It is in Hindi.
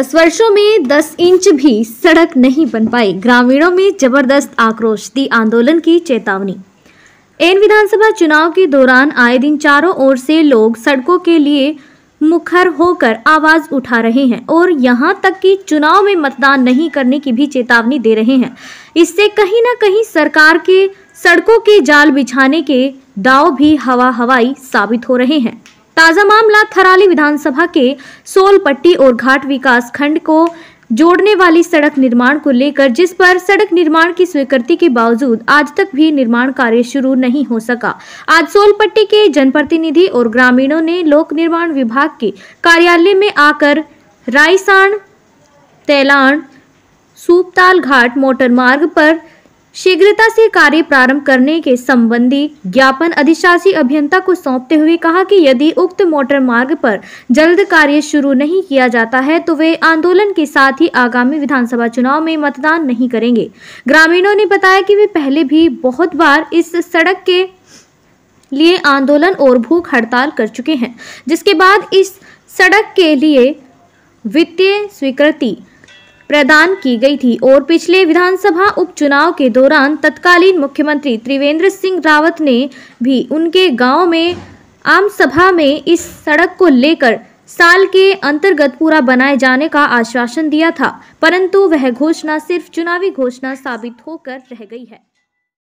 दस वर्षों में दस इंच भी सड़क नहीं बन पाई ग्रामीणों में जबरदस्त आक्रोश दी आंदोलन की चेतावनी एन विधानसभा चुनाव के दौरान आए दिन चारों ओर से लोग सड़कों के लिए मुखर होकर आवाज उठा रहे हैं और यहां तक कि चुनाव में मतदान नहीं करने की भी चेतावनी दे रहे हैं इससे कहीं ना कहीं सरकार के सड़कों के जाल बिछाने के दाव भी हवा हवाई साबित हो रहे हैं ताज़ा मामला थराली विधानसभा के सोलपट्टी और घाट विकास खंड को जोड़ने वाली सड़क निर्माण को लेकर जिस पर सड़क निर्माण की स्वीकृति के बावजूद आज तक भी निर्माण कार्य शुरू नहीं हो सका आज सोलपट्टी के जनप्रतिनिधि और ग्रामीणों ने लोक निर्माण विभाग के कार्यालय में आकर रायसाण तैलाण सूपताल घाट मोटर मार्ग पर शीघ्रता से कार्य प्रारंभ करने के संबंधी ज्ञापन अधिशासी अभियंता को सौंपते हुए कहा कि यदि उक्त मोटर मार्ग पर जल्द कार्य शुरू नहीं किया जाता है तो वे आंदोलन के साथ ही आगामी विधानसभा चुनाव में मतदान नहीं करेंगे ग्रामीणों ने बताया कि वे पहले भी बहुत बार इस सड़क के लिए आंदोलन और भूख हड़ताल कर चुके हैं जिसके बाद इस सड़क के लिए वित्तीय स्वीकृति प्रदान की गई थी और पिछले विधानसभा उपचुनाव के दौरान तत्कालीन मुख्यमंत्री त्रिवेंद्र सिंह रावत ने भी उनके गांव में आम सभा में इस सड़क को लेकर साल के अंतर्गत पूरा बनाए जाने का आश्वासन दिया था परंतु वह घोषणा सिर्फ चुनावी घोषणा साबित होकर रह गई है